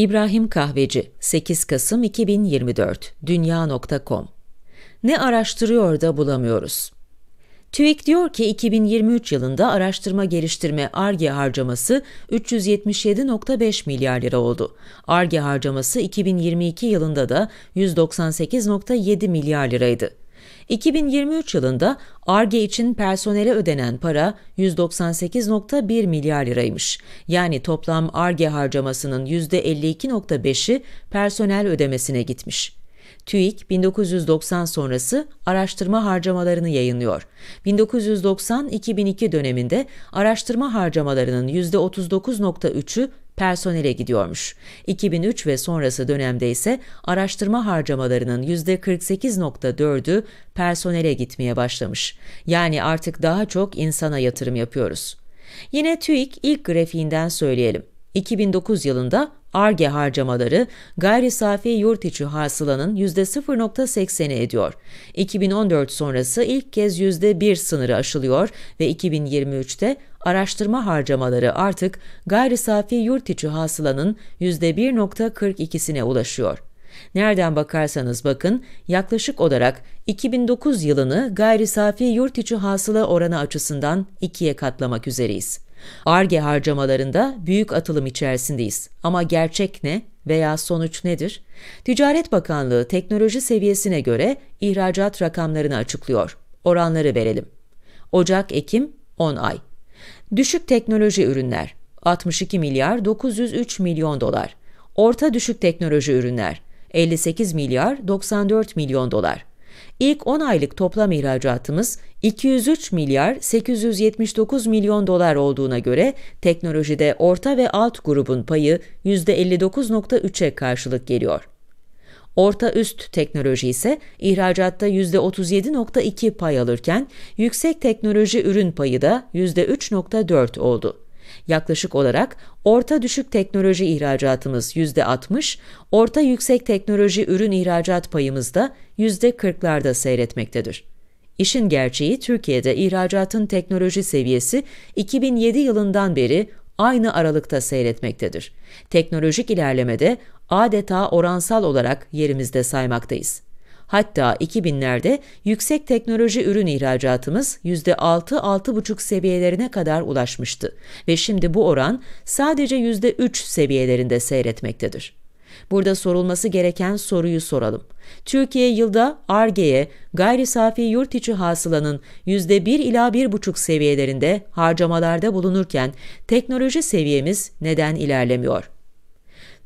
İbrahim Kahveci 8 Kasım 2024 Dünya.com Ne araştırıyor da bulamıyoruz? TÜİK diyor ki 2023 yılında araştırma geliştirme ARGE harcaması 377.5 milyar lira oldu. ARGE harcaması 2022 yılında da 198.7 milyar liraydı. 2023 yılında ARGE için personele ödenen para 198.1 milyar liraymış. Yani toplam ARGE harcamasının %52.5'i personel ödemesine gitmiş. TÜİK 1990 sonrası araştırma harcamalarını yayınlıyor. 1990-2002 döneminde araştırma harcamalarının %39.3'ü personele gidiyormuş. 2003 ve sonrası dönemde ise araştırma harcamalarının %48.4'ü personele gitmeye başlamış. Yani artık daha çok insana yatırım yapıyoruz. Yine TÜİK ilk grafiğinden söyleyelim. 2009 yılında ARGE harcamaları gayri safi yurt içi hasılanın %0.80'i ediyor. 2014 sonrası ilk kez %1 sınırı aşılıyor ve 2023'te araştırma harcamaları artık gayri safi yurt içi hasılanın %1.42'sine ulaşıyor. Nereden bakarsanız bakın yaklaşık olarak 2009 yılını gayri safi yurt içi hasıla oranı açısından ikiye katlamak üzereyiz. ARGE harcamalarında büyük atılım içerisindeyiz. Ama gerçek ne veya sonuç nedir? Ticaret Bakanlığı teknoloji seviyesine göre ihracat rakamlarını açıklıyor. Oranları verelim. Ocak-Ekim 10 ay. Düşük teknoloji ürünler 62 milyar 903 milyon dolar. Orta düşük teknoloji ürünler 58 milyar 94 milyon dolar. İlk 10 aylık toplam ihracatımız 203 milyar 879 milyon dolar olduğuna göre teknolojide orta ve alt grubun payı %59.3'e karşılık geliyor. Orta üst teknoloji ise ihracatta %37.2 pay alırken yüksek teknoloji ürün payı da %3.4 oldu. Yaklaşık olarak orta düşük teknoloji ihracatımız %60, orta yüksek teknoloji ürün ihracat payımız da %40'larda seyretmektedir. İşin gerçeği Türkiye'de ihracatın teknoloji seviyesi 2007 yılından beri aynı aralıkta seyretmektedir. Teknolojik ilerlemede adeta oransal olarak yerimizde saymaktayız. Hatta 2000'lerde yüksek teknoloji ürün ihracatımız %6-6,5 seviyelerine kadar ulaşmıştı ve şimdi bu oran sadece %3 seviyelerinde seyretmektedir. Burada sorulması gereken soruyu soralım. Türkiye yılda ARGE'ye gayri safi yurt içi hasılanın %1 ila 1,5 seviyelerinde harcamalarda bulunurken teknoloji seviyemiz neden ilerlemiyor?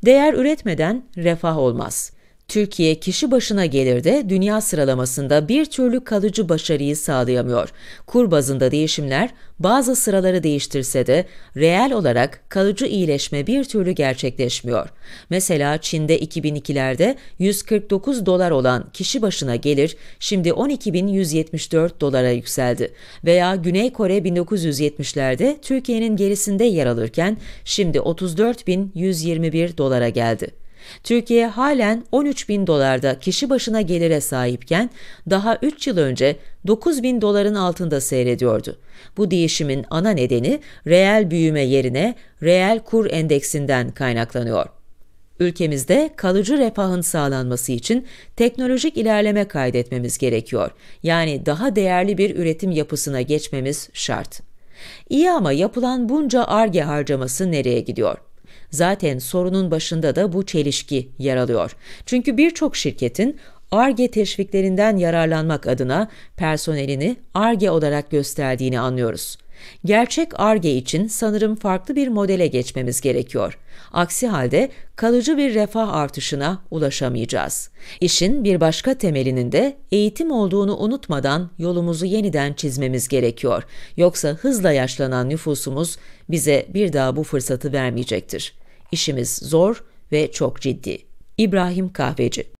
Değer üretmeden refah olmaz. Türkiye kişi başına gelirde dünya sıralamasında bir türlü kalıcı başarıyı sağlayamıyor. Kur bazında değişimler bazı sıraları değiştirse de reel olarak kalıcı iyileşme bir türlü gerçekleşmiyor. Mesela Çin'de 2002'lerde 149 dolar olan kişi başına gelir şimdi 12.174 dolara yükseldi. Veya Güney Kore 1970'lerde Türkiye'nin gerisinde yer alırken şimdi 34.121 dolara geldi. Türkiye halen 13 bin dolarda kişi başına gelire sahipken daha 3 yıl önce 9 bin doların altında seyrediyordu. Bu değişimin ana nedeni reel büyüme yerine reel kur endeksinden kaynaklanıyor. Ülkemizde kalıcı refahın sağlanması için teknolojik ilerleme kaydetmemiz gerekiyor. Yani daha değerli bir üretim yapısına geçmemiz şart. İyi ama yapılan bunca ARGE harcaması nereye gidiyor? Zaten sorunun başında da bu çelişki yer alıyor. Çünkü birçok şirketin ARGE teşviklerinden yararlanmak adına personelini ARGE olarak gösterdiğini anlıyoruz. Gerçek ARGE için sanırım farklı bir modele geçmemiz gerekiyor. Aksi halde kalıcı bir refah artışına ulaşamayacağız. İşin bir başka temelinin de eğitim olduğunu unutmadan yolumuzu yeniden çizmemiz gerekiyor. Yoksa hızla yaşlanan nüfusumuz bize bir daha bu fırsatı vermeyecektir. İşimiz zor ve çok ciddi. İbrahim Kahveci